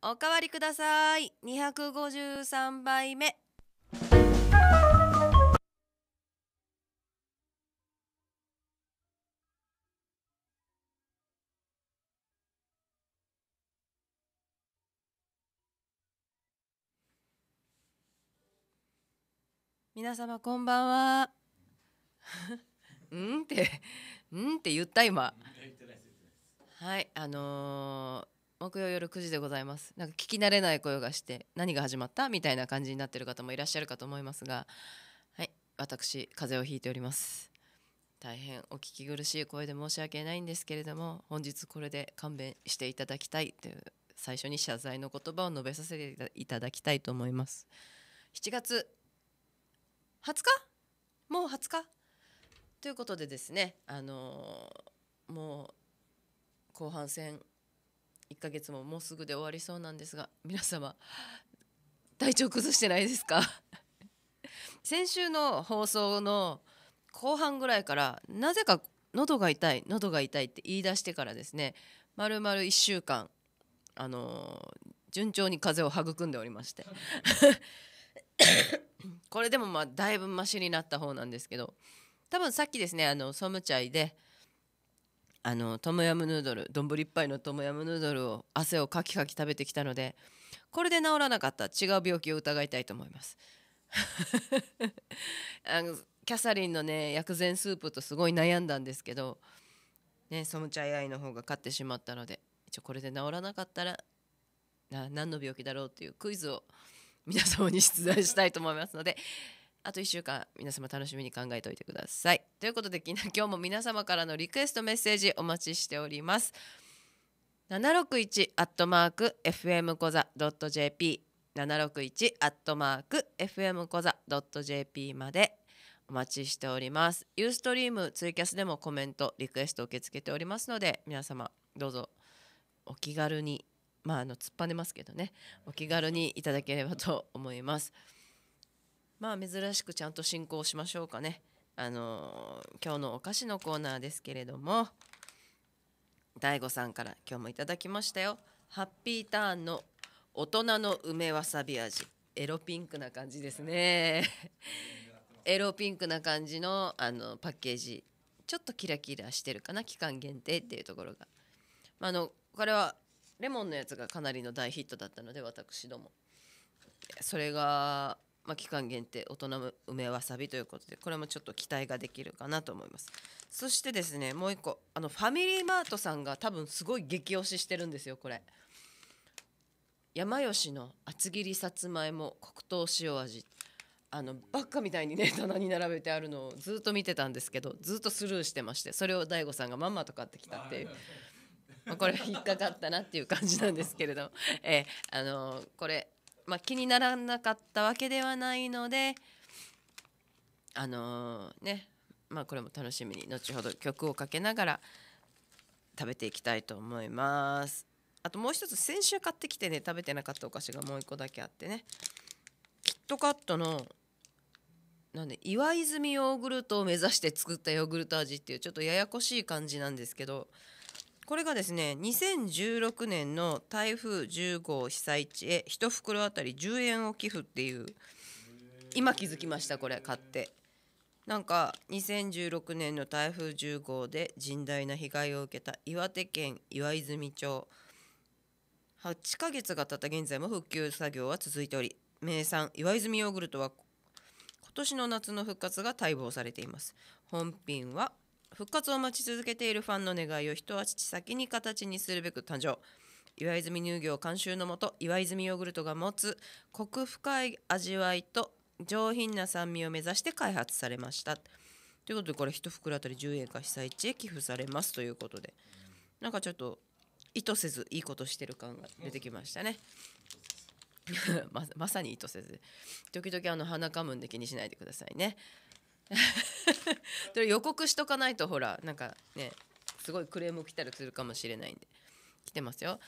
おかわりください253杯目皆様こんばんは うんってうんって言った今はいあのー木曜夜9時でございますなんか聞き慣れない声がして何が始まったみたいな感じになってる方もいらっしゃるかと思いますがはい私風邪をひいております大変お聞き苦しい声で申し訳ないんですけれども本日これで勘弁していただきたいという最初に謝罪の言葉を述べさせていただきたいと思います7月20日もう20日ということでですねあのー、もう後半戦1ヶ月ももうすぐで終わりそうなんですが皆様体調崩してないですか 先週の放送の後半ぐらいからなぜか喉が痛い喉が痛いって言い出してからですねまるまる1週間あの順調に風邪を育んでおりまして これでもまあだいぶマシになった方なんですけど多分さっきですねあのソムチャイであのトムヤムヌードル丼ぱいのトムヤムヌードルを汗をかきかき食べてきたのでこれで治らなかった違う病気を疑いたいと思います あのキャサリンのね薬膳スープとすごい悩んだんですけどねソムチャイアイの方が勝ってしまったので一応これで治らなかったらな何の病気だろうっていうクイズを皆様に出題したいと思いますのであと1週間皆様楽しみに考えておいてくださいということで 今日も皆様からのリクエストメッセージお待ちしております761アットマーク FM コザ .jp 761アットマーク FM コザ .jp までお待ちしておりますユーストリームツイキャスでもコメントリクエスト受け付けておりますので皆様どうぞお気軽にまああの突っぱねますけどねお気軽にいただければと思います。まあ珍しくちゃんと進行しましょうかね。あの今日のお菓子のコーナーですけれども、大 o さんから今日もいただきましたよ。ハッピーターンの大人の梅わさび味。エロピンクな感じですね。エロピンクな感じのあのパッケージ。ちょっとキラキラしてるかな期間限定っていうところが。まあ、あのこれはレモンのやつがかなりの大ヒットだったので私ども。それがまあ、期間限定大人梅わさびということでこれもちょっと期待ができるかなと思いますそしてですねもう一個あのファミリーマートさんが多分すごい激推ししてるんですよこれ山吉の厚切りさつまいも黒糖塩味あのバカみたいにね 棚に並べてあるのをずっと見てたんですけどずっとスルーしてましてそれを DAIGO さんがまんまと買ってきたっていう。まあ、これ引っかかったなっていう感じなんですけれど、えー、あのこれまあ、気にならなかったわけではないのであのー、ねまあこれも楽しみに後ほど曲をかけながら食べていきたいと思いますあともう一つ先週買ってきてね食べてなかったお菓子がもう一個だけあってねキットカットのなんで岩泉ヨーグルトを目指して作ったヨーグルト味っていうちょっとややこしい感じなんですけどこれがですね2016年の台風10号被災地へ1袋あたり10円を寄付っていう今気づきましたこれ買ってなんか2016年の台風10号で甚大な被害を受けた岩手県岩泉町8ヶ月が経った現在も復旧作業は続いており名産岩泉ヨーグルトは今年の夏の復活が待望されています本品は復活を待ち続けているファンの願いを一足先に形にするべく誕生岩泉乳業監修のもと岩泉ヨーグルトが持つコク深い味わいと上品な酸味を目指して開発されましたということでこれ1袋あたり10円か被災地へ寄付されますということでなんかちょっと意図せずいいことしてる感が出てきましたね まさに意図せず時々あの鼻かむんで気にしないでくださいね そ予告しとかないとほらなんかねすごいクレーム来たりするかもしれないんで来てますよ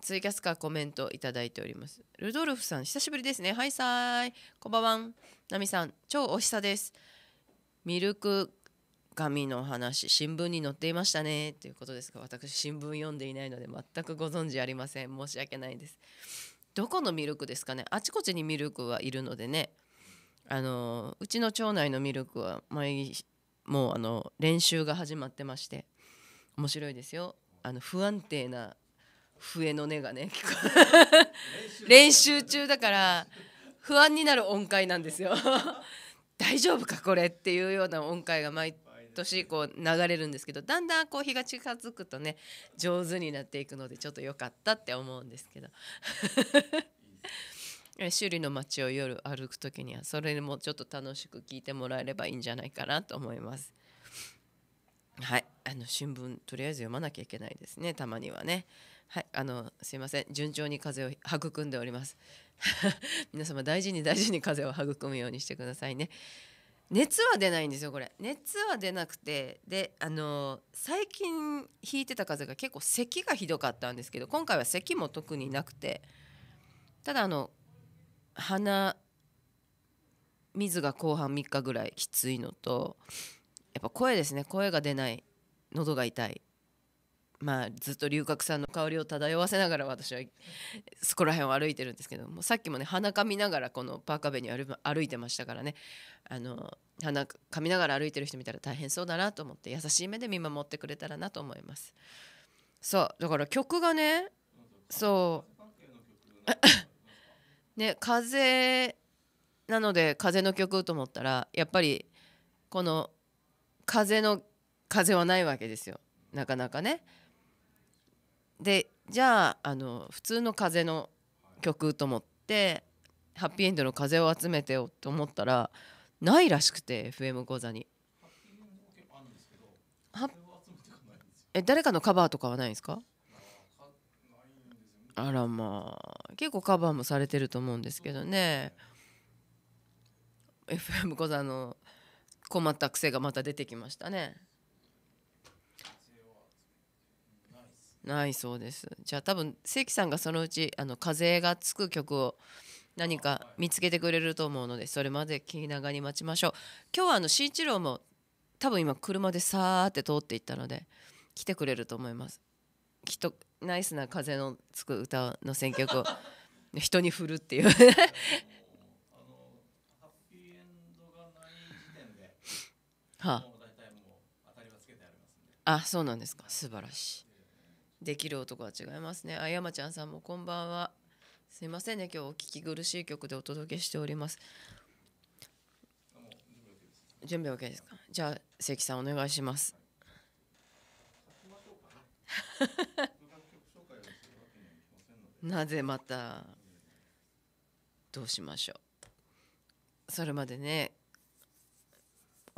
ツイキャスからコメントいただいておりますルドルフさん久しぶりですねはいさーいこんばんはナミさん超お久ですミルク紙の話新聞に載っていましたねということですが私新聞読んでいないので全くご存知ありません申し訳ないですどこのミルクですかねあちこちにミルクはいるのでねあのうちの町内のミルクは毎もうあの練習が始まってまして面白いですよあの不安定な笛の音がね練習中だから不安になる音階なんですよ 大丈夫かこれっていうような音階が毎年こう流れるんですけどだんだんこう日が近づくとね上手になっていくのでちょっと良かったって思うんですけど 首里の街を夜歩く時にはそれでもちょっと楽しく聞いてもらえればいいんじゃないかなと思います。はい、あの新聞とりあえず読まなきゃいけないですね。たまにはね。はい、あのすいません。順調に風を育んでおります。皆様大事に大事に風を育むようにしてくださいね。熱は出ないんですよこれ熱は出なくてであの最近引いてた風が結構咳がひどかったんですけど今回は咳も特になくてただあの鼻水が後半3日ぐらいきついのとやっぱ声ですね声が出ない喉が痛いまあずっと龍角散の香りを漂わせながら私はそこら辺を歩いてるんですけどもさっきもね鼻かみながらこのパーカベに歩いてましたからねあの鼻かみながら歩いてる人見たら大変そうだなと思って優しい目で見守ってくれたらなと思いますそうだから曲がねそうね風なので風の曲と思ったらやっぱりこの風の風はないわけですよなかなかね。でじゃああの普通の風の曲と思ってハッピーエンドの風を集めてよと思ったらないらしくて FM 講座に。え誰かのカバーとかはないんですかあらまあ結構カバーもされてると思うんですけどね FM 小座の困った癖がまた出てきましたねないそうですじゃあ多分関さんがそのうちあの風がつく曲を何か見つけてくれると思うのでそれまで気長に待ちましょう今日はあの新一郎も多分今車でさーって通っていったので来てくれると思いますきっとナイスな風のつく歌の選曲を 人に振るっていうはあ、あそうなんですか素晴らしいできる男は違いますねあ山ちゃんさんもこんばんはすいませんね今日お聞き苦しい曲でお届けしております準備 OK ですかじゃあ関さんお願いします Ha なぜまたどうしましょうそれまでね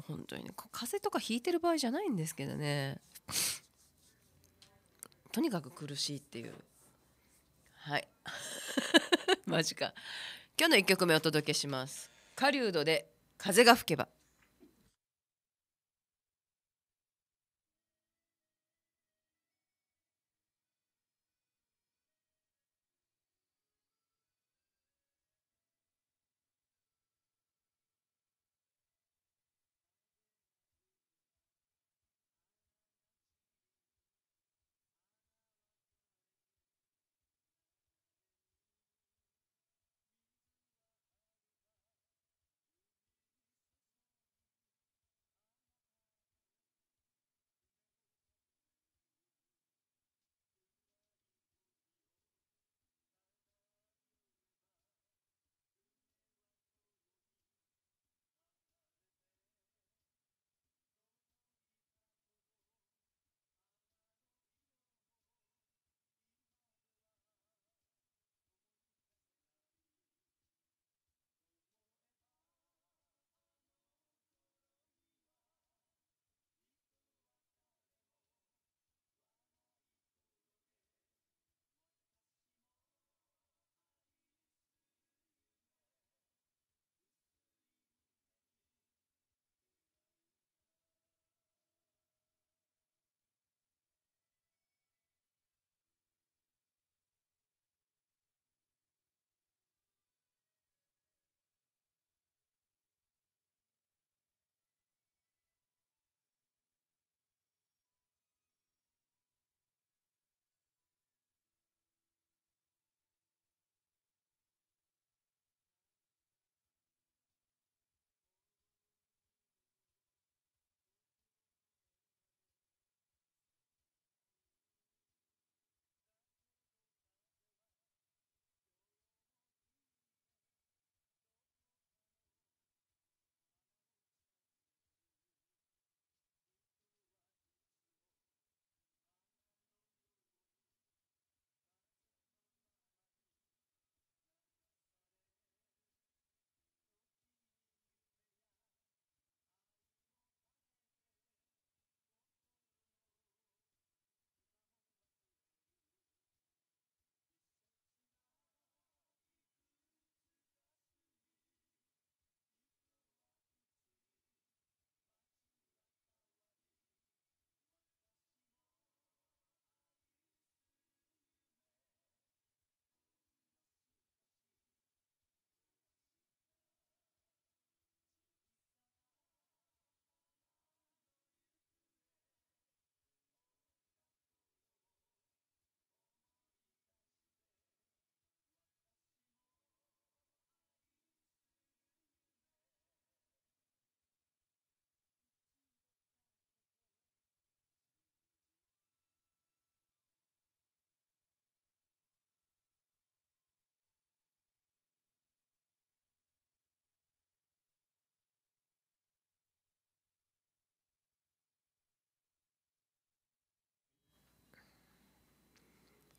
本当にね風邪とか引いてる場合じゃないんですけどねとにかく苦しいっていうはい マジか今日の1曲目お届けします狩人で風が吹けば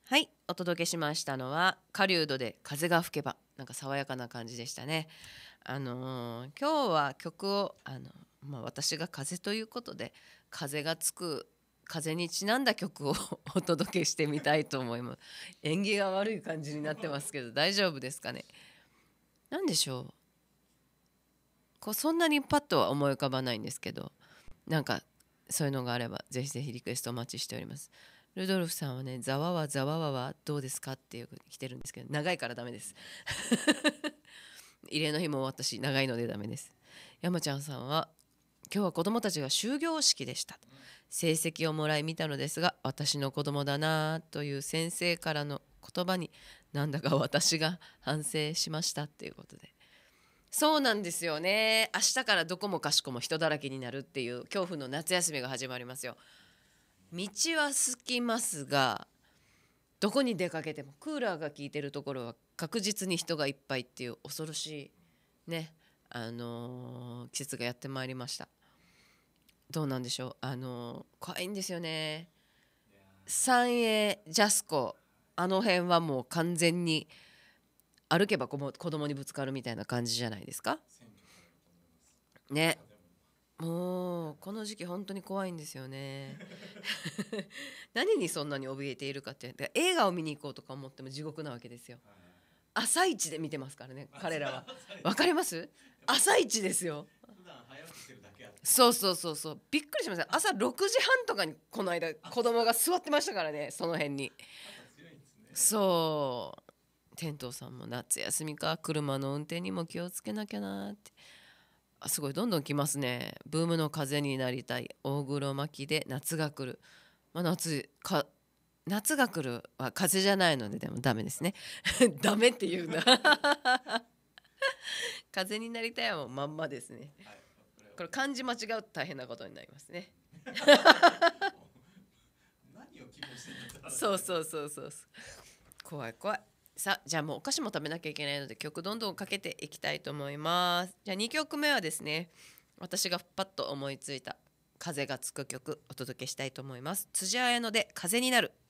はいお届けしましたのは狩人で風が吹けばなんか爽やかな感じでしたねあのー、今日は曲をあの、まあ、私が風ということで風がつく風にちなんだ曲を お届けしてみたいと思います縁起が悪い感じになってますけど大丈夫ですかね何でしょうこうそんなにパッとは思い浮かばないんですけどなんかそういうのがあればぜひぜひリクエストお待ちしておりますルドルフさんはね「ざわわざわわはどうですか?」ってよく来てるんですけど長いからダメです 慰霊の日も私長いのでダメです山ちゃんさんは「今日は子どもたちが終業式でした」成績をもらい見たのですが私の子供だなという先生からの言葉になんだか私が反省しましたっていうことでそうなんですよね明日からどこもかしこも人だらけになるっていう恐怖の夏休みが始まりますよ道はすきますがどこに出かけてもクーラーが効いてるところは確実に人がいっぱいっていう恐ろしいねあのー、季節がやってまいりましたどうなんでしょうあのー、怖いんですよね三栄ジャスコあの辺はもう完全に歩けば子も子供にぶつかるみたいな感じじゃないですかねもうこの時期本当に怖いんですよね 何にそんなに怯えているかって映画を見に行こうとか思っても地獄なわけですよ朝一で見てますからね彼らはわかります朝一ですよそうそうそうそうびっくりしました朝6時半とかにこの間子供が座ってましたからねその辺に、ね、そう天童さんも夏休みか車の運転にも気をつけなきゃなってすごいどんどん来ますねブームの風になりたい大黒摩季で夏が来る、まあ、夏か夏が来るは風じゃないのででもダメですね ダメって言うな 風になりたいはまんまですね、これ漢字間違うと大変なことになりますね そうそうそうそう怖い怖いさじゃあもうお菓子も食べなきゃいけないので曲どんどんかけていきたいと思いますじゃあ2曲目はですね私がパッと思いついた風がつく曲お届けしたいと思います辻彩乃で風になる「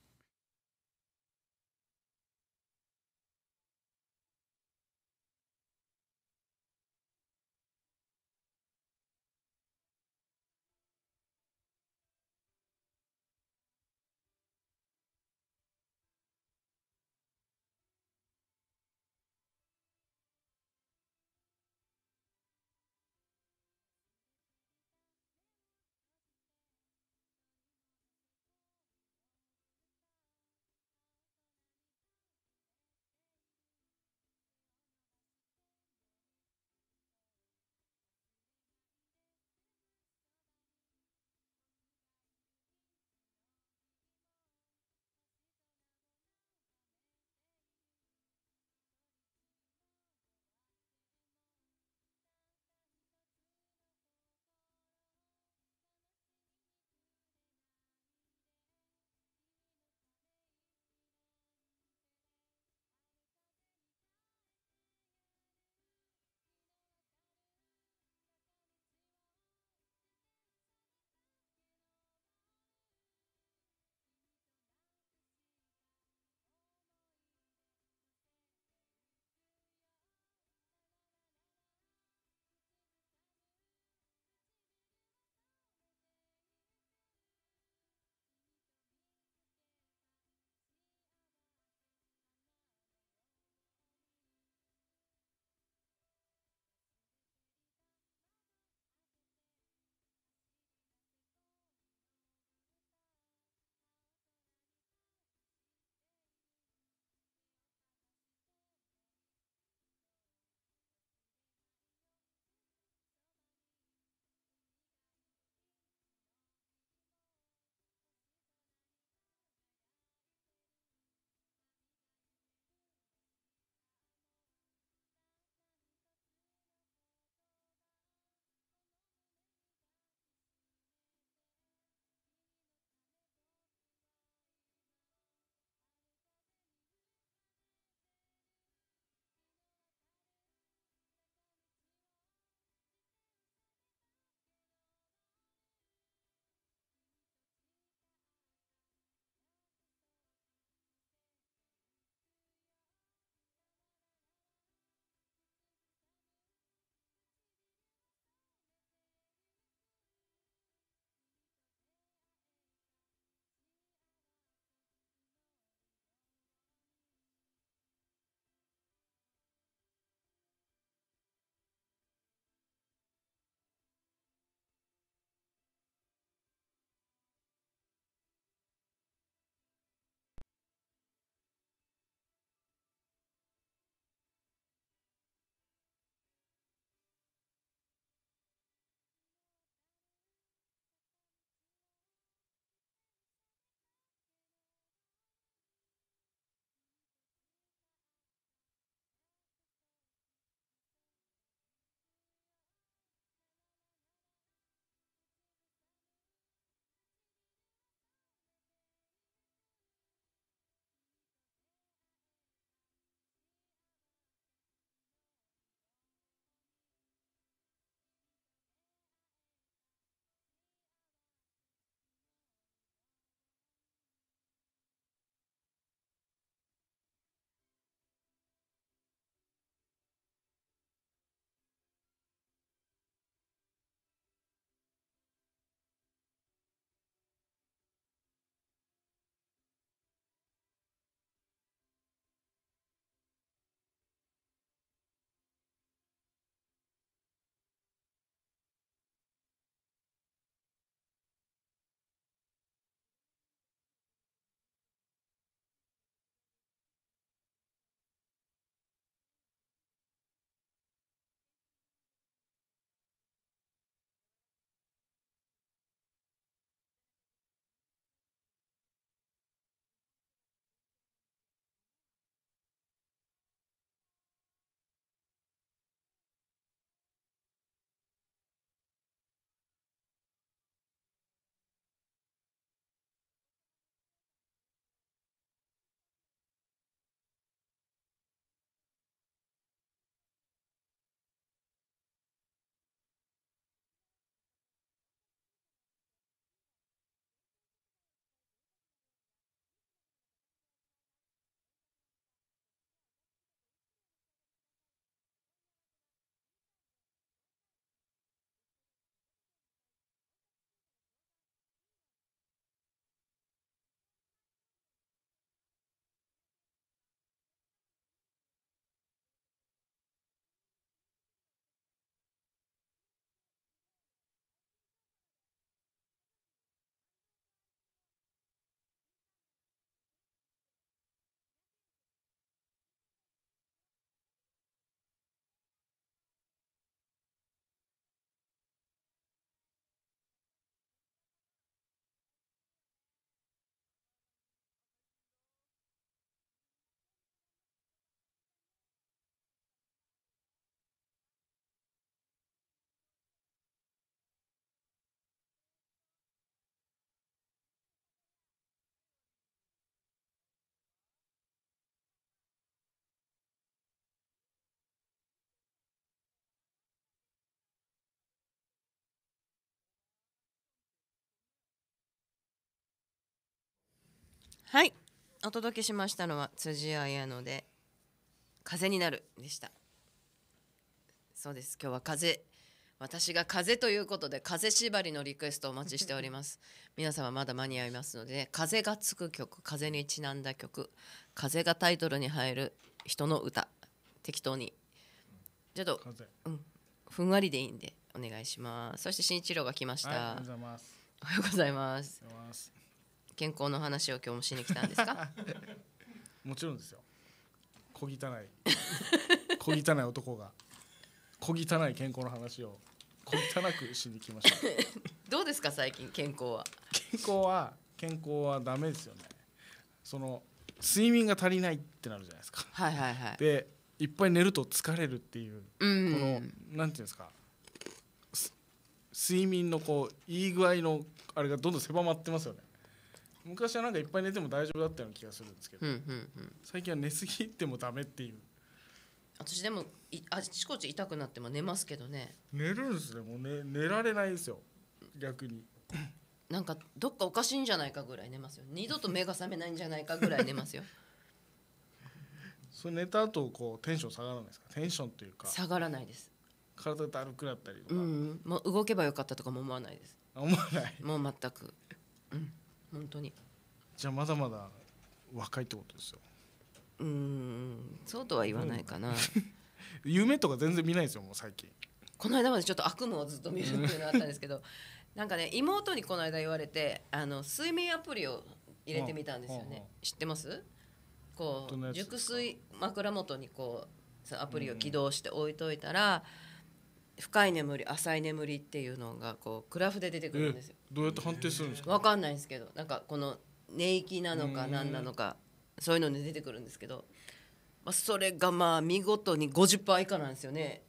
はいお届けしましたのは辻彩乃で「風になる」でしたそうです今日は風私が風ということで風縛りのリクエストお待ちしております 皆様まだ間に合いますので、ね、風がつく曲風にちなんだ曲風がタイトルに入る人の歌適当にちょっと、うん、ふんわりでいいんでお願いしますそして新一郎が来ました、い、おはようございますおはようございます健康の話を今日もしに来たんですか もちろんですよ小汚い小汚い男が小汚い健康の話を小汚くしに来ました どうですか最近健康は健康は健康はダメですよねその睡眠が足りないってなるじゃないですかはいはいはいでいっぱい寝ると疲れるっていう、うんこのなんていうんですか睡眠のこういい具合のあれがどんどん狭まってますよね昔はなんかいっぱい寝ても大丈夫だったような気がするんですけど、うんうんうん、最近は寝すぎてもダメっていう私でもいあちこち痛くなっても寝ますけどね寝るんですねもう、ね、寝られないですよ逆に なんかどっかおかしいんじゃないかぐらい寝ますよ二度と目が覚めないんじゃないかぐらい寝ますよ それ寝た後こうテンション下がらないですかテンションというか下がらないです体だるくなったりとか、うん、もう動けばよかったとかも思わないです思わないもう全く、うん、本当にじゃあまだまだ若いってことですようんそうとは言わないかな、夢とか全然見ないですよもう最近この間までちょっと悪夢をずっと見るっていうのがあったんですけど なんかね妹にこの間言われてあの睡眠アプリを入れてみたんですよね、知ってますこう熟睡枕元にこうアプリを起動して置いといたら、うん深い眠り浅い眠りっていうのがこうグラフで出てくるんですよ。どうやって判定するんですか。わかんないんですけど、なんかこの寝息なのか何なのかそういうので出てくるんですけど、まあそれがまあ見事に50%以下なんですよね。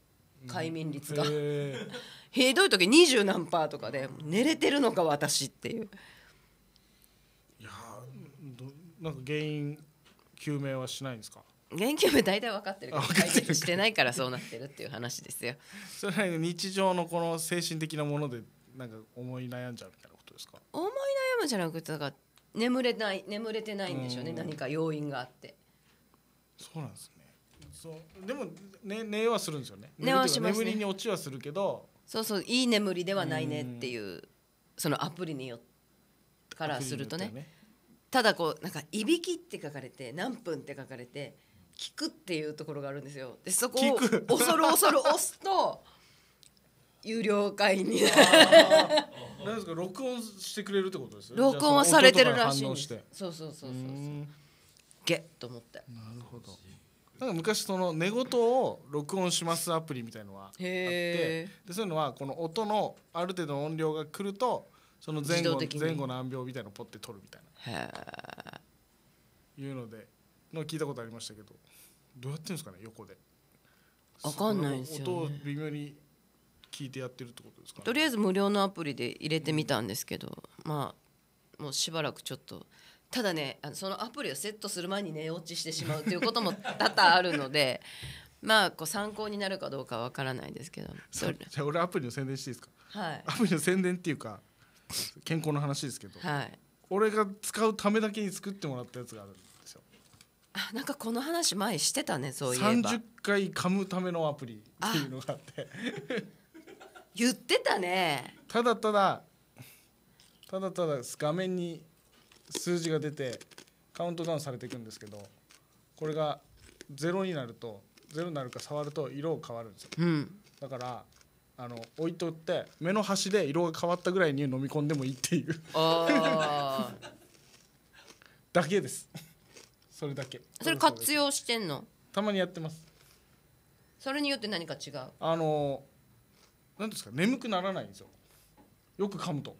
快眠率が、ひどい時二十何パーとかで寝れてるのか私っていういやなんか原因究明はしないんですか元気は大体分かってるけど解決してないからそうなってるっていう話ですよそれは日常のこの精神的なものでなんか思い悩んじゃうみたいなことですか思い悩むじゃなくてだか眠れない眠れてないんでしょうね何か要因があってそうなんですねそうでも、ね、寝はするんですよね寝はします、ね、眠りに落ちはするけどそうそういい眠りではないねっていうそのアプリによからするとね、ね、ただこうなんか「いびき」って書かれて「何分」って書かれて「聞くっていうところがあるんですよでそこを 恐る恐る押すと有料会員にな何 ですか録音してくれるってことです録音はされてるらしいんそうそうそうそうゲッと思ってなるほどなんか昔その寝言を録音しますアプリみたいのはあってでそういうのはこの音のある程度の音量が来るとその前後前後何秒みたいのポッて取るみたいないうのでの聞いたことありましたけどどうやってんですかね横でわかんないですよ、ね、音を微妙に聞いてやってるってことですか、ね、とりあえず無料のアプリで入れてみたんですけど、うん、まあもうしばらくちょっとただねそのアプリをセットする前に寝落ちしてしまうということも多々あるのでまあこう参考になるかどうかわからないですけどそじゃあ俺アプリの宣伝していいですか、はい、アプリの宣伝っていうか健康の話ですけど、はい、俺が使うためだけに作ってもらったやつがあるんですなんかこの話前してたねそういえば30回噛むためのアプリっていうのがあって言ってたねただただただただ画面に数字が出てカウントダウンされていくんですけどこれが0になると0になるか触ると色が変わるんですよ、うん、だからあの置いとって目の端で色が変わったぐらいに飲み込んでもいいっていう だけですそれだけそれ活用してんのたまにやってますそれによって何か違うあの何ですか眠くならないんですよよく噛むと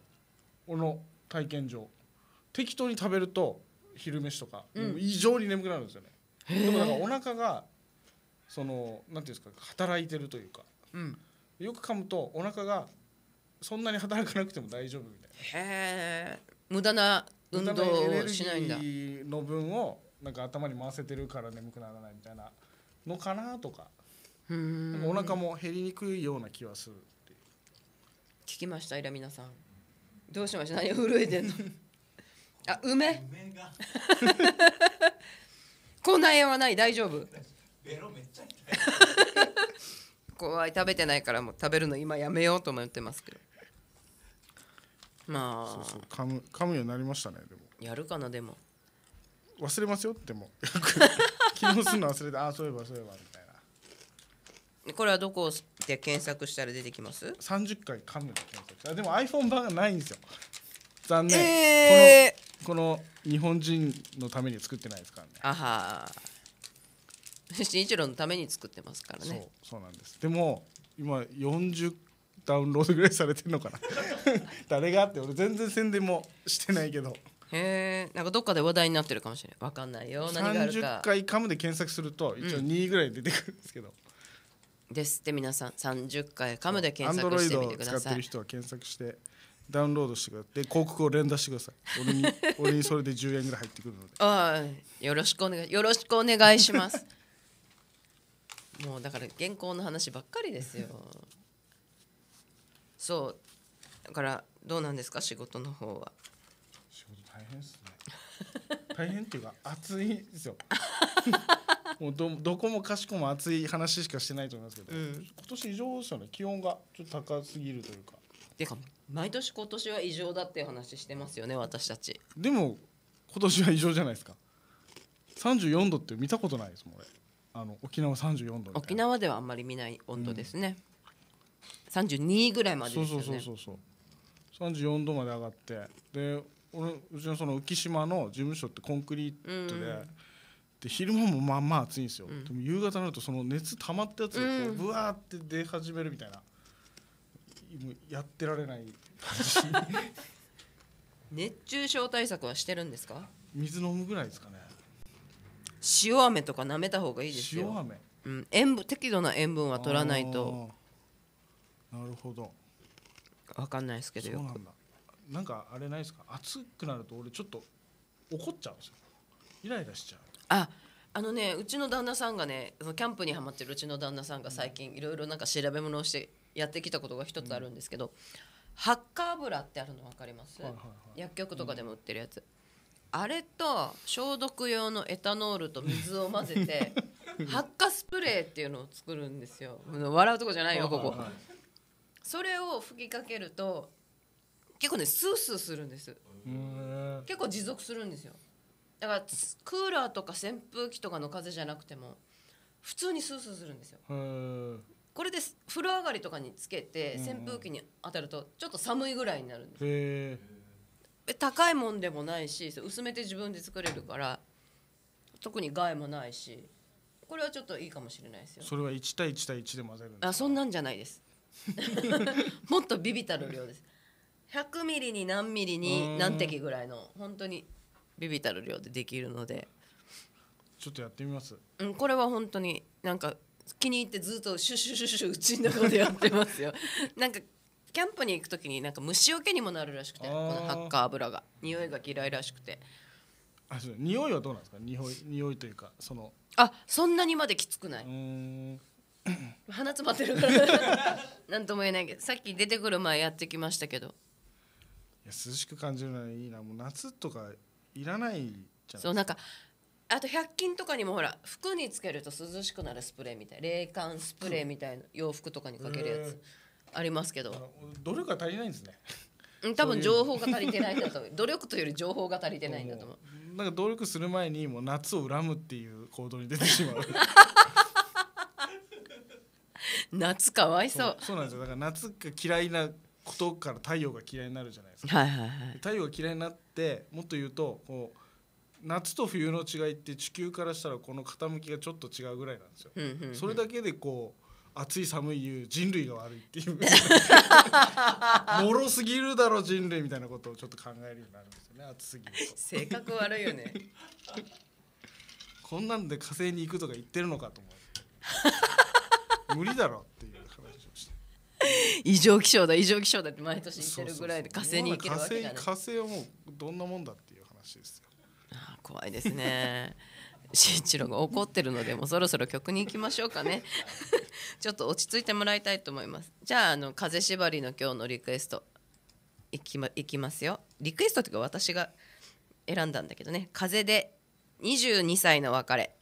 この体験上適当に食べると昼飯とか、うん、異常に眠くなるんですよねでもなんかお腹がその何ていうんですか働いてるというか、うん、よく噛むとお腹がそんなに働かなくても大丈夫みたいなへえ無駄な運動をしないんだの分をなんか頭に回せてるから眠くならないみたいなのかなとかなんかお腹も減りにくいような気はする聞きましたイラミナさんどうしました何震えてんの あ梅口 な炎はない大丈夫怖い食べてないからもう食べるの今やめようと思ってますけどまあそうそう噛む噛むようになりましたねでもやるかなでも忘れますよっても 昨日すんの忘れてああそういえばそういえばみたいなこれはどこで検索したら出てきます30回噛むで検索したでも iPhone 版がないんですよ残念、えー、このこの日本人のために作ってないですからねあは新一郎のために作ってますからねそうそうなんですでも今40ダウンロードぐらいされてるのかな 誰がって俺全然宣伝もしてないけどへえんかどっかで話題になってるかもしれないわかんないよ何があるか30回カムで検索すると一応2位ぐらい出てくるんですけど、ですって皆さん30回カムで検索してみてく使だってさるい人は検索してダウンロードしてくださいで広告を連打してください俺に俺にそれで10円ぐらい入ってくるのでああよろしくお願いよろしくお願いします もうだから原稿の話ばっかりですよ そうだからどうなんですか仕事の方は変ですね大変っていうか熱いですよ もうどどこもかしこも熱い話しかしてないと思いますけど、うん、今年異常ですよね気温がちょっと高すぎるというかてか毎年今年は異常だっていう話してますよね私たちでも今年は異常じゃないですか34度って見たことないですもん俺あの沖縄34度沖縄ではあんまり見ない温度ですね、三十32ぐらいまでですよねそうそうそうそうそう34度まで上がってで俺うちのその浮島の事務所ってコンクリートでうん、で昼間もまあまあ暑いんですよ、うん、でも夕方になるとその熱溜まったやつがこうって出始めるみたいな、もうやってられない 熱中症対策はしてるんですか水飲むぐらいですかね塩飴とか舐めた方がいいですよ塩飴、うん、塩分適度な塩分は取らないとなるほど分かんないですけどよくなんかあれないですか暑くなると俺ちょっと怒っちゃうんですよイライラしちゃうああのねうちの旦那さんがねそのキャンプにはまってるうちの旦那さんが最近いろいろなんか調べ物をしてやってきたことが一つあるんですけど、うん、ハッカ油ってあるの分かります、はいはいはい、薬局とかでも売ってるやつ、うん、あれと消毒用のエタノールと水を混ぜて ハッカスプレーっていうのを作るんですよ笑うとこじゃないよここ、はいはいはい、それを吹きかけると結構ねスースーするんです結構持続するんですよだからクーラーとか扇風機とかの風じゃなくても普通にスースーするんですよこれで風呂上がりとかにつけて扇風機に当たるとちょっと寒いぐらいになるんです高いもんでもないし薄めて自分で作れるから特に害もないしこれはちょっといいかもしれないですよそれは1対1対1で混ぜるあそんなんじゃないです もっとビビたる量です100ミリに何ミリに何滴ぐらいの本当にビビたる量でできるので、ちょっとやってみます。うん、これは本当になんか気に入ってずっとシュシュシュシュうちの中でやってますよ。なんかキャンプに行く時になんか虫よけにもなるらしくてこのハッカー油が匂いが嫌いらしくて。あそう匂いはどうなんですか匂い匂いというかそのあそんなにまできつくない鼻詰まってるから何 とも言えないけどさっき出てくる前やってきましたけど涼しく感じるのにいいなもう夏とかいらないじゃないですかそうなんかあと100均とかにもほら服につけると涼しくなるスプレーみたい冷感スプレーみたいな洋服とかにかけるやつありますけど、努力が足りないんですね多分情報が足りてないんだと思う努力というより情報が足りてないんだと思うなんか努力する前にもう夏を恨むっていう行動に出てしまう 夏かわいそうそうなんですよだから夏が嫌いなことから太陽が嫌いになるじゃないですか、はいはいはい、太陽が嫌いになってもっと言うとこう夏と冬の違いって地球からしたらこの傾きがちょっと違うぐらいなんですよ。うんうんうん、それだけでこう暑い寒い言う人類が悪いっていうもろ すぎるだろ人類みたいなことをちょっと考えるようになるんですよね暑すぎると性格悪いよね こんなんで火星に行くとか言ってるのかと思う無理だろっていう 異常気象だ異常気象だって毎年言ってるぐらいで火星に行けるわけじゃない火星はもうどんなもんだっていう話ですよああ怖いですね慎 一郎が怒ってるのでもそろそろ曲に行きましょうかね ちょっと落ち着いてもらいたいと思いますじゃああの風縛りの今日のリクエストいき,、ま、いきますよリクエストというか私が選んだんだけどね「風で22歳の別れ」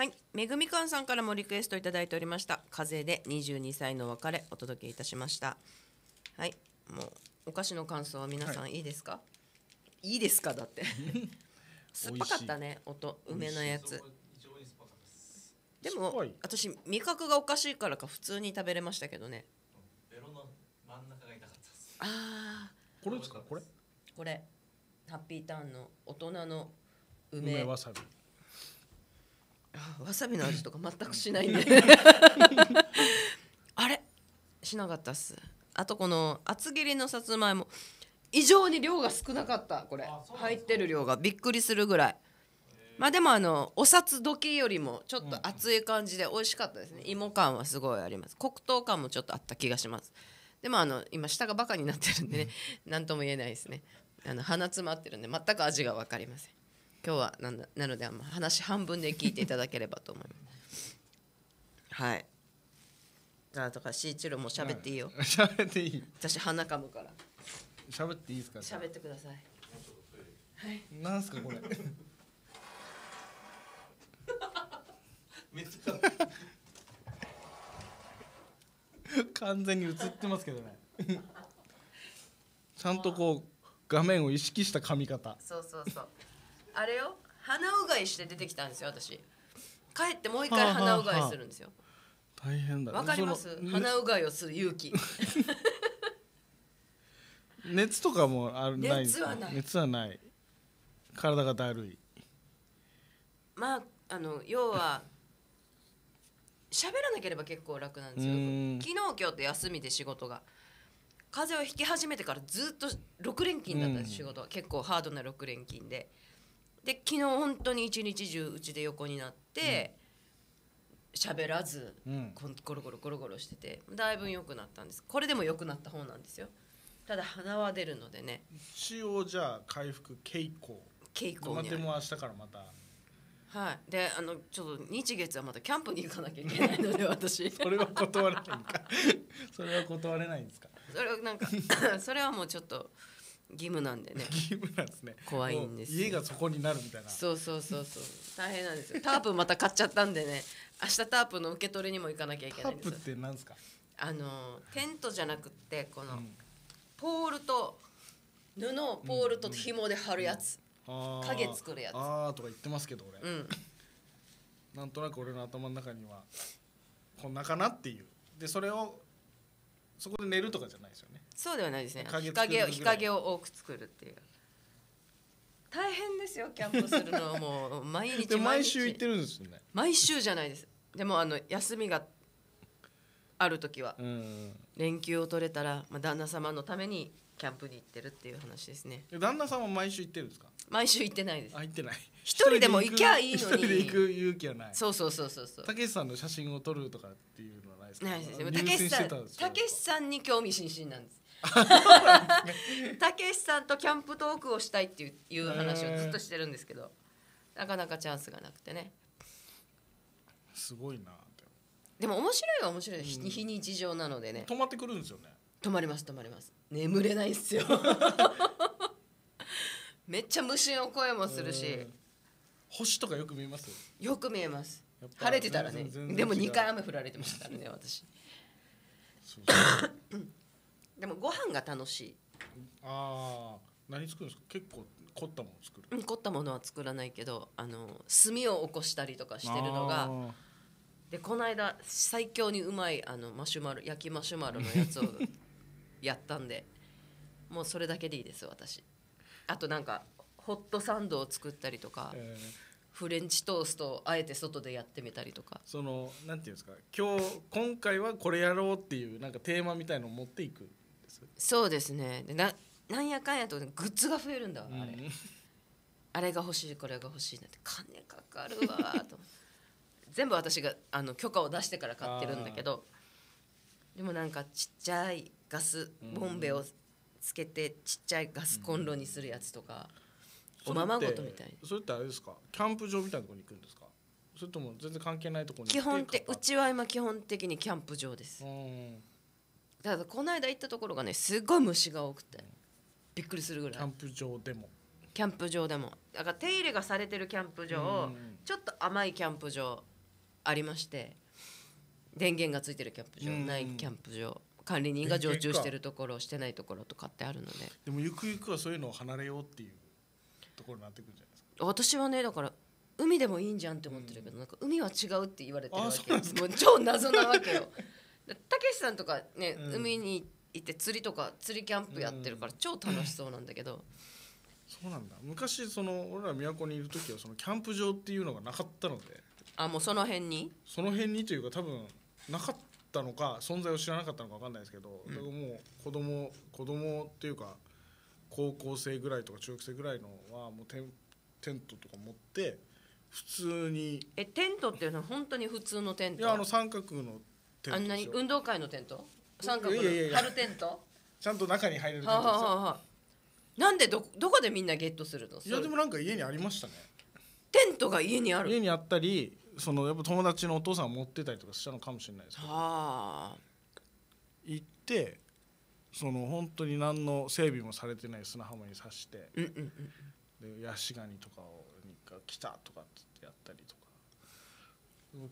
はい、めぐみかんさんからもリクエストいただいておりました。風で22歳の別れお届けいたしました。はい、もうお菓子の感想は皆さん、い、いですか？い、いですかだって。酸っぱかったね音梅のやつ。でも私味覚がおかしいからか普通に食べれましたけどね。ベロの真ん中が痛かったです。ああ。これですかこれ？これハッピーターンの大人の梅梅わさび。わさびの味とか全くしないんで あれしなかったっすあとこの厚切りのさつまいも異常に量が少なかったこれ入ってる量がびっくりするぐらいまあでもあのお札時計よりもちょっと熱い感じで美味しかったですね、芋感はすごいあります黒糖感もちょっとあった気がしますでもあの今下がバカになってるんでね何、とも言えないですねあの鼻詰まってるんで全く味が分かりません今日はなんだなのであの話半分で聞いていただければと思いますはいあとかしーチルも喋っていいよ 喋っていい私鼻かむから喋っていいですか喋ってくださいはいなんすかこれ 完全に映ってますけどねちゃんとこう画面を意識した髪型そうそうそうあれよ鼻うがいして出てきたんですよ私帰ってもう一回鼻うがいするんですよ大変だわかります鼻うがいをする勇気 熱とかもあるない熱はない熱はない体がだるいまああの要は喋らなければ結構楽なんですよ昨日今日って休みで仕事が風邪をひき始めてからずっと6連勤だった仕事は結構ハードな6連勤でで昨日本当に一日中うちで横になって喋、うん、らず、うん、ゴロゴロゴロゴロしててだいぶ良くなったんですこれでも良くなった方なんですよただ鼻は出るのでね一応じゃあ回復傾向傾向にでも明日からまたはい、であのちょっと日月はまたキャンプに行かなきゃいけないので 私それは断れないんかそれは断れないんですかそれはなんか それはもうちょっと義務なんでね 義務なんですね怖いんです家がそこになるみたいなそうそうそうそう大変なんですよタープまた買っちゃったんでね明日タープの受け取りにも行かなきゃいけないんですタープって何ですかあのテントじゃなくてこの、うん、ポールと布をポールと紐で貼るやつ、うんうん、影作るやつああとか言ってますけど俺、うん、なんとなく俺の頭の中にはこんなかなっていうでそれをそこで寝るとかじゃないですよねそうではないですね日陰を日陰を多く作るっていう大変ですよキャンプするのはもう毎日毎 週行ってるんですね毎週じゃないですでもあの休みがある時は、連休を取れたら、まあ、旦那様のためにキャンプに行ってるっていう話ですね旦那さんは毎週行ってるんですか毎週行ってないです行ってない一人でも行きゃいいのに一人で行く勇気はないそうそうそうそうそうたけしさんの写真を撮るとかっていうのはないですかないですたけしさんたけしさんに興味津々なんですたけしさんとキャンプトークをしたいっていういう話をずっとしてるんですけどなかなかチャンスがなくてねすごいなでも面白いは面白い、うん、日に事情なのでね止まってくるんですよね止まります止まります眠れないっすよ めっちゃ無心を声もするし星とかよく見えますよく見えます晴れてたらねでも2回雨降られてましたからね私 でもご飯が楽しいああ何作るんですか結構凝ったもの作る、凝ったものは作らないけどあの炭を起こしたりとかしてるのがでこの間最強にうまいあのマシュマロ焼きマシュマロのやつを やったんでもうそれだけでいいです私あとなんかホットサンドを作ったりとか、えー、フレンチトーストをあえて外でやってみたりとかそのなんていうんですか今日今回はこれやろうっていうなんかテーマみたいのを持っていくますそうですねでななんやかんやと、グッズが増えるんだわあれ、うん、あれが欲しいこれが欲しいなんて金かかるわと全部私があの許可を出してから買ってるんだけどでもなんかちっちゃいガスボンベをつけてちっちゃいガスコンロにするやつとか、うん、おままごとみたいにそれってあれですかキャンプ場みたいなとこに行くんですかそれとも全然関係ないところに基本ってうちは今基本的にキャンプ場です、うんだこの間行ったところがねすごい虫が多くてびっくりするぐらいキャンプ場でもキャンプ場でもだから手入れがされてるキャンプ場ちょっと甘いキャンプ場ありまして電源がついてるキャンプ場ないキャンプ場管理人が常駐してるところしてないところとかってあるのででもゆくゆくはそういうのを離れようっていうところになってくるじゃないですか私はねだから海でもいいんじゃんって思ってるけど、なんか海は違うって言われてるわけもう超謎なわけよたけしさんとかね、うん海に行って釣りとか釣りキャンプやってるから超楽しそうなんだけど、そうなんだ昔その俺ら都にいる時はそのキャンプ場っていうのがなかったのであもうその辺にその辺にというか多分なかったのか存在を知らなかったのか分かんないですけど、だからもう子供子供っていうか高校生ぐらいとか中学生ぐらいのはもうテンテントとか持って普通にえテントっていうのは本当に普通のテンいトやあの三角のあんなに運動会のテント三角の春テントちゃんと中に入れるテントはははなんでどどこでみんなゲットするのいやでもなんか家にありましたねテントが家にある家にあったりそのやっぱ友達のお父さん持ってたりとかしたのかもしれないですけどあ行ってその本当に何の整備もされてない砂浜に刺して、でヤシガニとかをに来たとかってやったりとか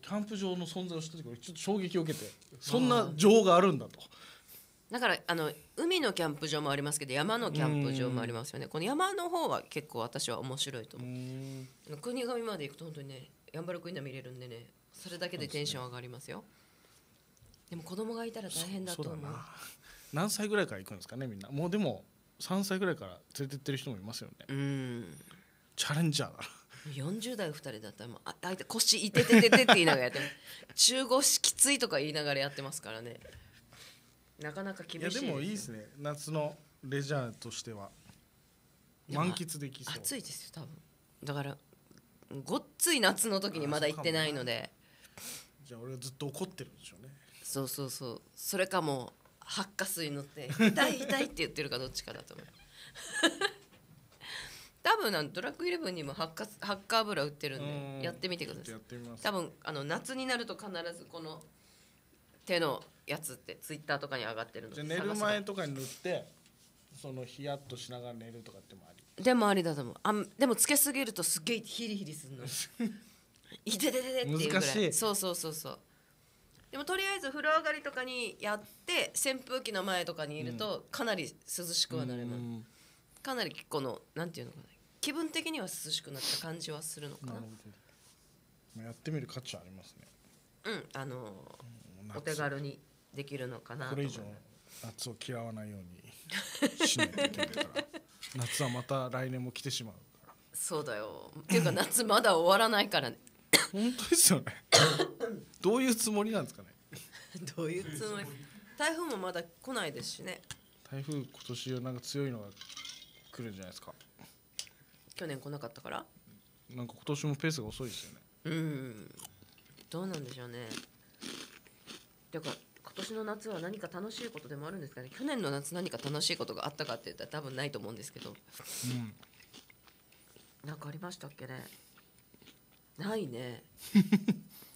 キャンプ場の存在を知った時俺ちょっと衝撃を受けてそんな情があるんだと。だからあの海のキャンプ場もありますけど山のキャンプ場もありますよねこの山の方は結構私は面白いと思う国神まで行くと本当にねヤンバルクイナ見れるんでねそれだけでテンション上がりますよでも子供がいたら大変だと思う何歳ぐらいから行くんですかねみんなもうでも3歳ぐらいから連れてってる人もいますよねチャレンジャーだ40代2人だったらもうあ相手腰いててててって言いながらやって 中腰きついとか言いながらやってますからねなかなか厳しいでいやでもいいですね夏のレジャーとしては満喫できそう、暑いですよ多分だからごっつい夏の時にまだ行ってないのでじゃあ俺はずっと怒ってるんでしょうねそうそうそうそれかもう発火水のって痛い痛いって言ってるかどっちかだと思う多分なドラッグイレブンにもハッカハッカ油売ってるんでやってみてください多分あの夏になると必ずこの手のやつってツイッターとかに上がってるので寝る前とかに塗ってそのヒヤッとしながら寝るとかってもありでもありだと思うあでもつけすぎるとすげえヒリヒリするの いててててっていうぐらいそうそうそうそうでもとりあえず風呂上がりとかにやって扇風機の前とかにいるとかなり涼しくはなれます、うんかなりこのなんていうのかな気分的には涼しくなった感じはするのかななやってみる価値ありますねうんあのお手軽にできるのかなこれ以上夏を嫌わないようにしないといけないから夏はまた来年も来てしまうからそうだよっていうか夏まだ終わらないからね本当ですよね どういうつもりなんですかねどういうつもり台風もまだ来ないですしね台風今年はなんか強いのが来るんじゃないですか去年来なかったからなんか今年もペースが遅いですよねうんどうなんでしょうねだから今年の夏は何か楽しいことでもあるんですかね去年の夏何か楽しいことがあったかって言ったら多分ないと思うんですけど、うん、なんかありましたっけねないね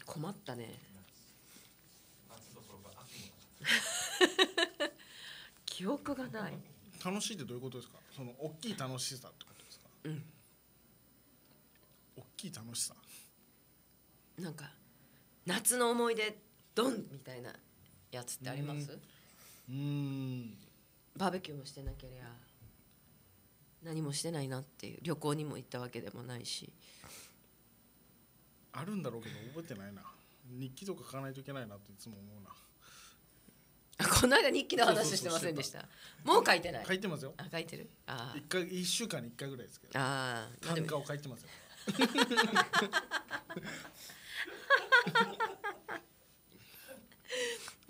困ったね 記憶がない楽しいってどういうことですかその大きい楽しさってことですか、うん、大きい楽しさなんか夏の思い出ドンみたいなやつってありますうんバーベキューもしてなけりゃ何もしてないなっていう旅行にも行ったわけでもないしあるんだろうけど覚えてないな日記とか書かないといけないなっていつも思うな この間日記の話してませんでした。もう書いてない。書いてますよ。あ、書いてる。あ、一回、一週間に一回ぐらいですけど。ああ、短歌を書いてますよ。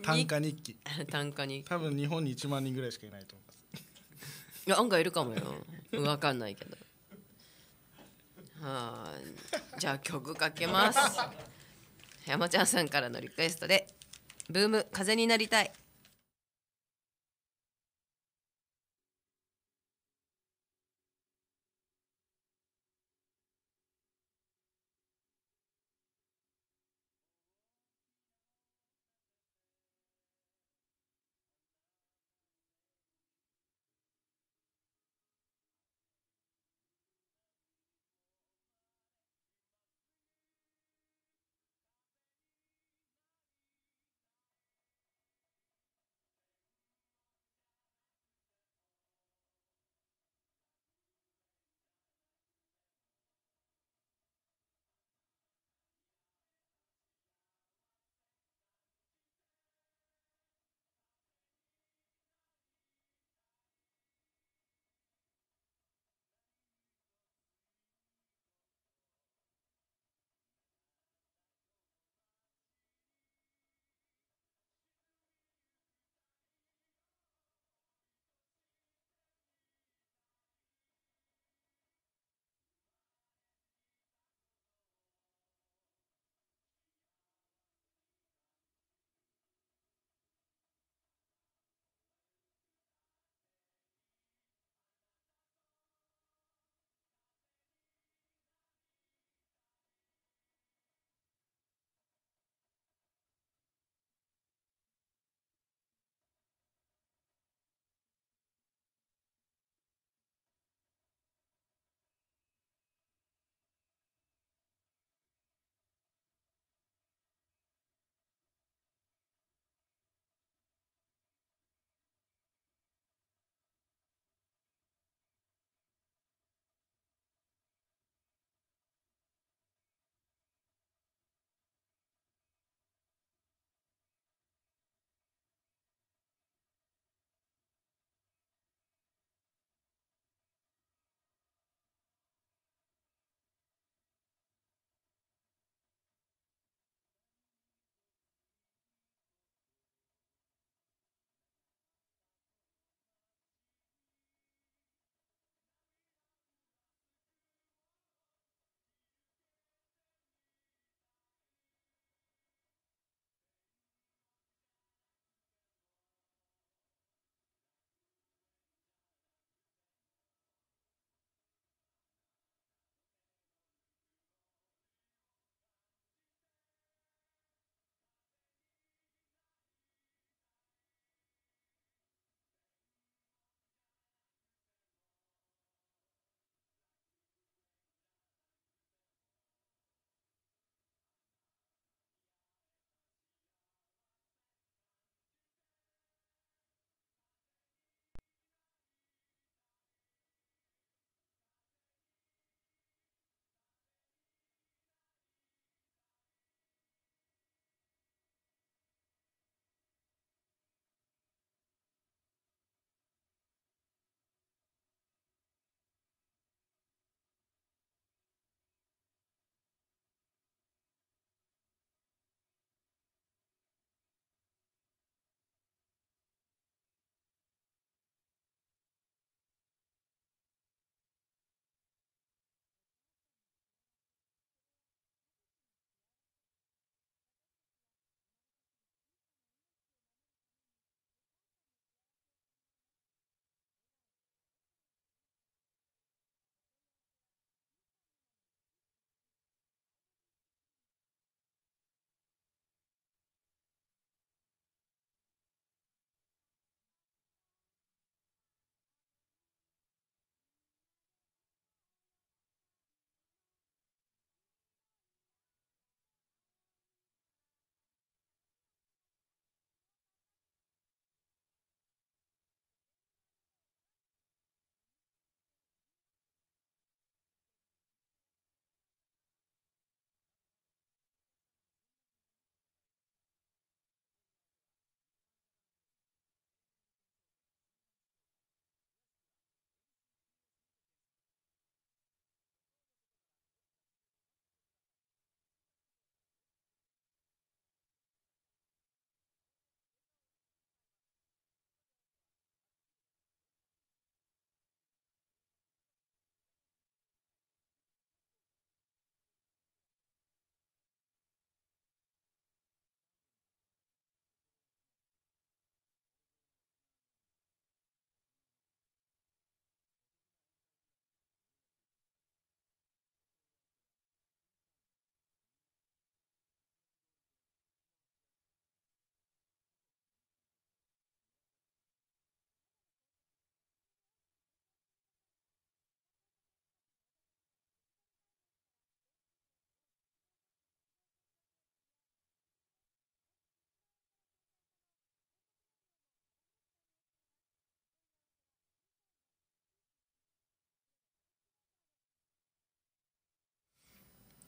短 歌日記。短歌に。多分日本に一万人ぐらいしかいないと思います。いや、案外いるかもよ。わかんないけど。はあ、じゃあ曲かけます。山ちゃんさんからのリクエストで「ブーム風になりたい」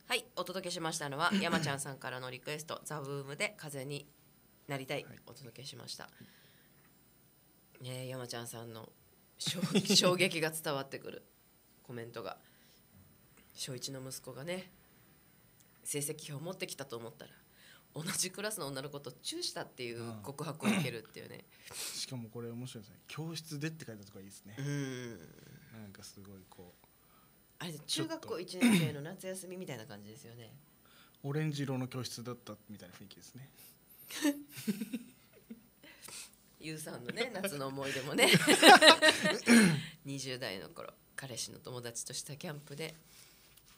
はいお届けしましたのは 山ちゃんさんからのリクエスト「ザブームで風になりたい」お届けしました、ね、山ちゃんさんの 衝撃が伝わってくるコメントが小一の息子がね成績表を持ってきたと思ったら同じクラスの女の子とチューしたっていう告白を受けるっていうねしかもこれ面白いですね教室でって書いたとこいいですねなんかすごいこうあれ中学校1年生の夏休みみたいな感じですよねオレンジ色の教室だったみたいな雰囲気ですねゆう さんのね夏の思い出もね20 代の頃彼氏の友達としたキャンプで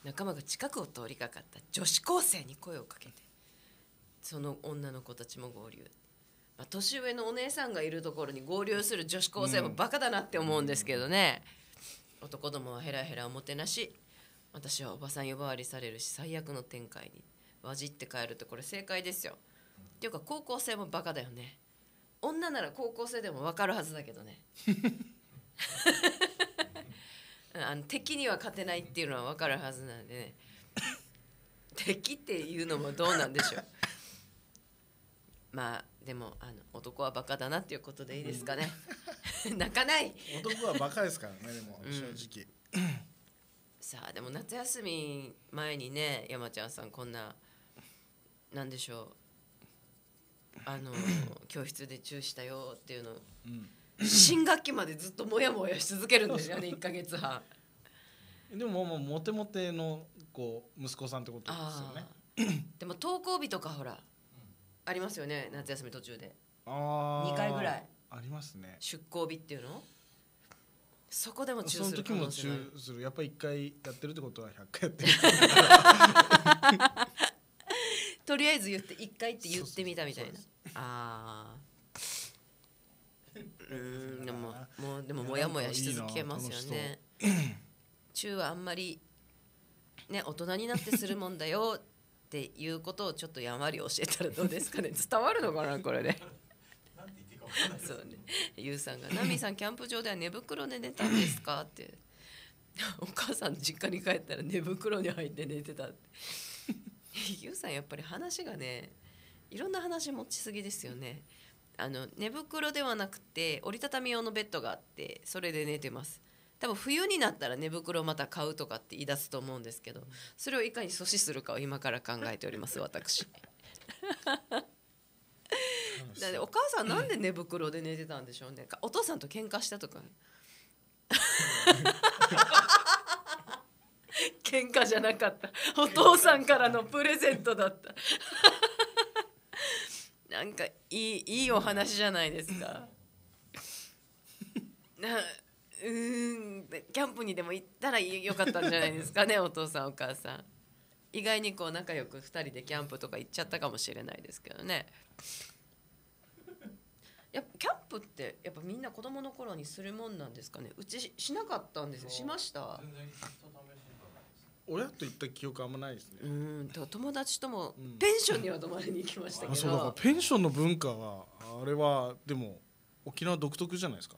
仲間が近くを通りかかった女子高生に声をかけてその女の子たちも合流、まあ、年上のお姉さんがいるところに合流する女子高生もバカだなって思うんですけどね、うん男どもはヘラヘラおもてなし私はおばさん呼ばわりされるし最悪の展開にわじって帰るとこれ正解ですよ。っていうか高校生もバカだよね。女なら高校生でもわかるはずだけどね。あの敵には勝てないっていうのはわかるはずなんでね。敵っていうのもどうなんでしょう。まあでもあの男はバカだなっていうことでいいですかね、泣かない男はバカですからねでも、うん、正直、さあでも夏休み前にね山ちゃんさんこんななんでしょうあの 教室で中ュしたよっていうの、うん、新学期までずっとモヤモヤし続けるんですよね一ヶ月半でももうモテモテのこう息子さんってことですよねでも登校日とかほらありますよね夏休み途中でああ2回ぐらいありますね出校日っていうのそこでもチュそーのする時可も能性するやっぱり1回やってるってことは百回やってるとりあえず言って一回って言ってみたみたいなああ うんでももうでもモヤモヤし続けますよね中はあんまりね大人になってするもんだよっていうことをちょっとやんわり教えたらどうですかね 伝わるのかなこれで。そうね、ゆうさんが「ナミさんキャンプ場では寝袋で寝たんですか?」って お母さん実家に帰ったら寝袋に入って寝てたって ゆうさんやっぱり話がねいろんな話持ちすぎですよねあの寝袋ではなくて折りたたみ用のベッドがあってそれで寝てます多分冬になったら寝袋また買うとかって言い出すと思うんですけどそれをいかに阻止するかを今から考えております私。だお母さんなんで寝袋で寝てたんでしょうね お父さんと喧嘩したとか喧嘩じゃなかったお父さんからのプレゼントだったなんかいいいいお話じゃないですか。うんキャンプにでも行ったらよかったんじゃないですかね お父さんお母さん意外にこう仲良く2人でキャンプとか行っちゃったかもしれないですけどねやっぱキャンプってやっぱみんな子供の頃にするもんなんですかねうちしなかったんですよしました親と行った記憶あんまないですねうんと友達ともペンションには泊まりに行きましたけど、うそうだからペンションの文化はあれはでも沖縄独特じゃないですか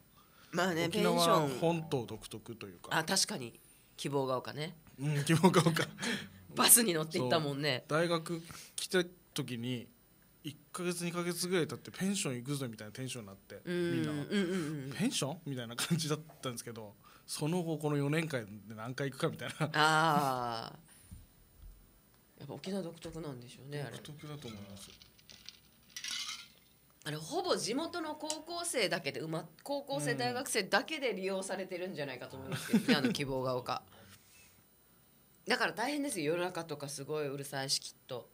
まあね沖縄本島独特というかあ確かに希望が丘ねうん希望が丘 バスに乗っていったもんね大学来た時に1か月2か月ぐらい経ってペンション行くぞみたいなテンションになってみんな、うんうん、ペンションみたいな感じだったんですけどその後この4年間で何回行くかみたいなああ やっぱ沖縄独特なんでしょうねあれ独特だと思いますあれほぼ地元の高校生だけで、ま、高校生大学生だけで利用されてるんじゃないかと思いますけどうん、あの希望が丘だから大変ですよ夜中とかすごいうるさいしきっと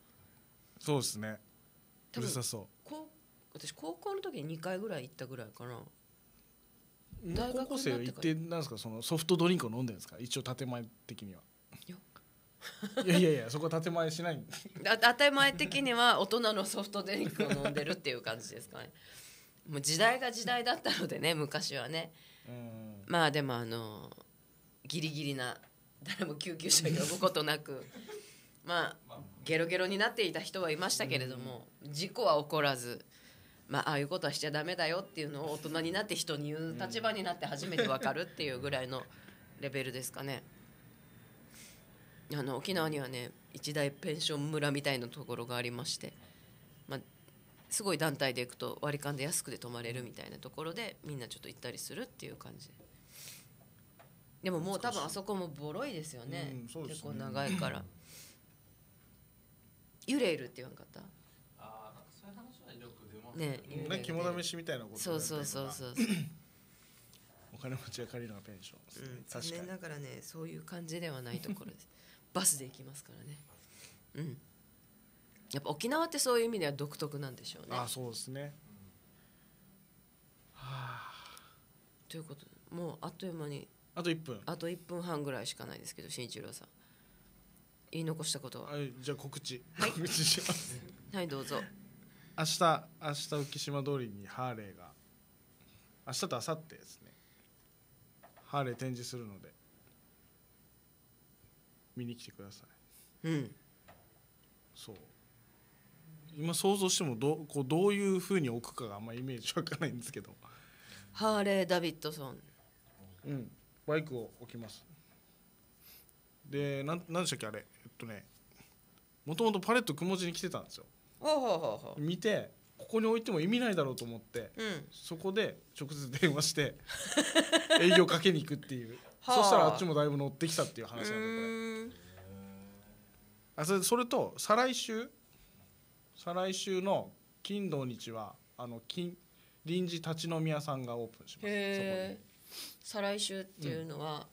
そうですねうるさそう私高校の時に2回ぐらい行ったぐらいかな大学生は行ってなんですかそのソフトドリンクを飲んでるんですか一応建前的にはいやいやいやそこ建前しないんです当たり前的には大人のソフトドリンクを飲んでるっていう感じですかねもう時代が時代だったのでね昔はねまあでもあのギリギリな誰も救急車呼ぶことなくまあゲロゲロになっていた人はいましたけれども事故は起こらず。まあ、ああいうことはしちゃダメだよっていうのを大人になって人に言う立場になって初めて分かるっていうぐらいのレベルですかね。あの沖縄にはね一大ペンション村みたいなところがありまして、まあ、すごい団体で行くと割り勘で安くで泊まれるみたいなところでみんなちょっと行ったりするっていう感じでももう多分あそこもボロいですよね,、うんそうすね結構長いから幽れいるって言わんかったそういう話ねうね肝試しみたいなことそうそうそうそうう、お金持ちが借りるのがペンションうん、残念ながらねそういう感じではないところですバスで行きますからね。うん。やっぱ沖縄ってそういう意味では独特なんでしょうね。あ、そうですね。はあ。ということで、もうあっという間に。あと1分。あと1分半ぐらいしかないですけど、新一郎さん。言い残したことは。はい、じゃあ告知。はい、告知します。はい、どうぞ。明日、明日浮島通りにハーレーが。明日と明後日ですね。ハーレー展示するので。見に来てください、うん、そう今想像してもどこうどういうふうに置くかがあんまイメージ湧かないんですけどハーレー・ダビッドソンうんバイクを置きますでなんなんでしたっけあれえっとねもともとパレットくも字に来てたんですよ見てここに置いても意味ないだろうと思って、うん、そこで直接電話して営業かけに行くっていうそしたらあっちもだいぶ乗ってきたっていう話なんだこれあそれそれと再来週再来週の金土日はあの金臨時立ち飲み屋さんがオープンしますへ再来週っていうのは、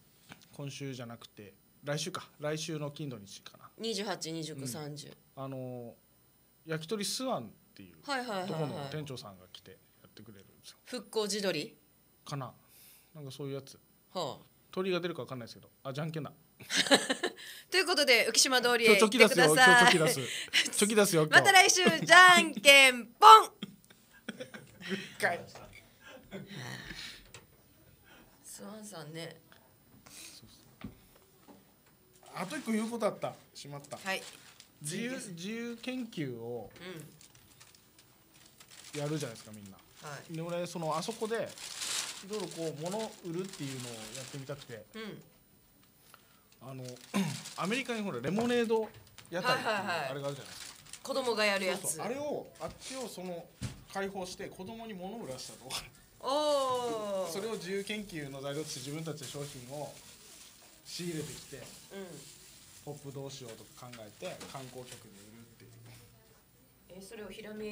今週じゃなくて来週か来週の金土日かな282930、あの焼き鳥スワンっていうはいはいはいはいとこの店長さんが来てやってくれるんですよ復興地鶏かななんかそういうやつはあ鳥が出るかわかんないですけど、あ、じゃんけんだ。ということで浮島通りへ行ってください。チョキ出すよ。また来週じゃんけんぽん。スワンさんね。あと一個言うことあった。しまった。はい。自由自由研究をやるじゃないですかみんな。はい。で俺そのあそこで。いろいろこう物売るっていうのをやってみたくて、うん、あの アメリカにほらレモネード屋台っていうあれがあるじゃないですか、子供がやるやつあれをあっちをその解放して子供に物を売らせたとお それを自由研究の材料として自分たちで商品を仕入れてきて、うん、ポップどうしようとか考えて観光客に売るっていうえそれをひらめ